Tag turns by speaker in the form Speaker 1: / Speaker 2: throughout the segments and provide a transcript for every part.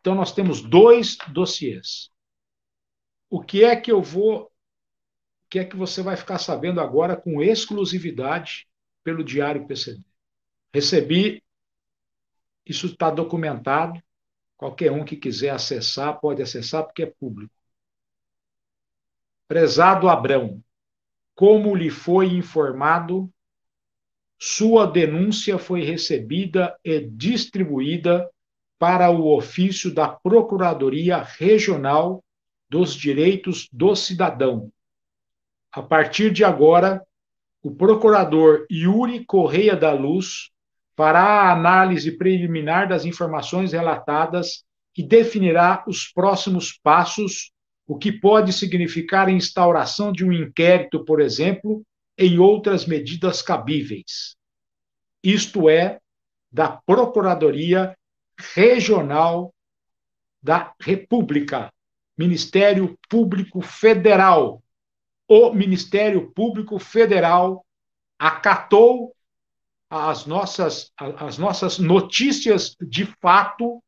Speaker 1: Então, nós temos dois dossiês. O que é que eu vou. O que é que você vai ficar sabendo agora com exclusividade pelo Diário PCD? Recebi, isso está documentado. Qualquer um que quiser acessar, pode acessar, porque é público. Prezado Abrão, como lhe foi informado, sua denúncia foi recebida e distribuída para o ofício da Procuradoria Regional dos Direitos do Cidadão. A partir de agora, o procurador Yuri Correia da Luz fará a análise preliminar das informações relatadas e definirá os próximos passos, o que pode significar a instauração de um inquérito, por exemplo, em outras medidas cabíveis. Isto é, da Procuradoria Regional da República, Ministério Público Federal. O Ministério Público Federal acatou as nossas, as nossas notícias de fato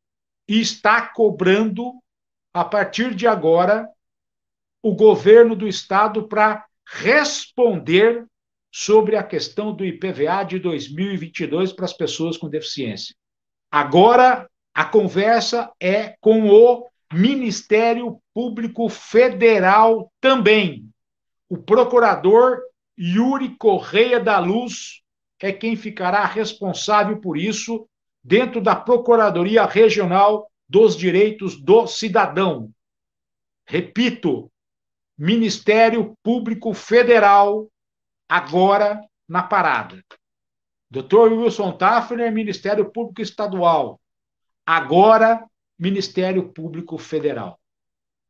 Speaker 1: e está cobrando, a partir de agora, o governo do Estado para responder sobre a questão do IPVA de 2022 para as pessoas com deficiência. Agora a conversa é com o Ministério Público Federal também. O procurador Yuri Correia da Luz é quem ficará responsável por isso dentro da Procuradoria Regional dos Direitos do Cidadão. Repito, Ministério Público Federal agora na parada. Doutor Wilson Taffner, Ministério Público Estadual. Agora, Ministério Público Federal.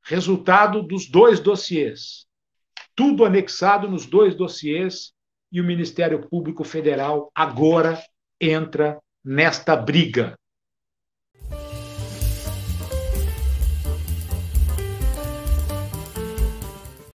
Speaker 1: Resultado dos dois dossiês. Tudo anexado nos dois dossiês e o Ministério Público Federal agora entra nesta briga.